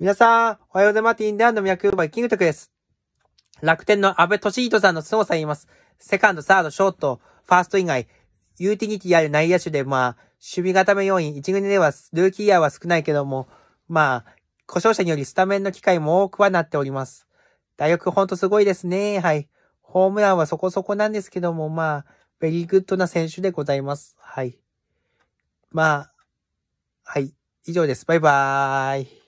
皆さん、おはようございます。ディンミラクルバイキングトクです。楽天の安倍俊人さんの凄さ言います。セカンド、サード、ショート、ファースト以外、ユーティリティある内野手で、まあ、守備固め要因、一軍では、ルーキーイヤーは少ないけども、まあ、故障者によりスタメンの機会も多くはなっております。大学ほんとすごいですね。はい。ホームランはそこそこなんですけども、まあ、ベリーグッドな選手でございます。はい。まあ、はい。以上です。バイバーイ。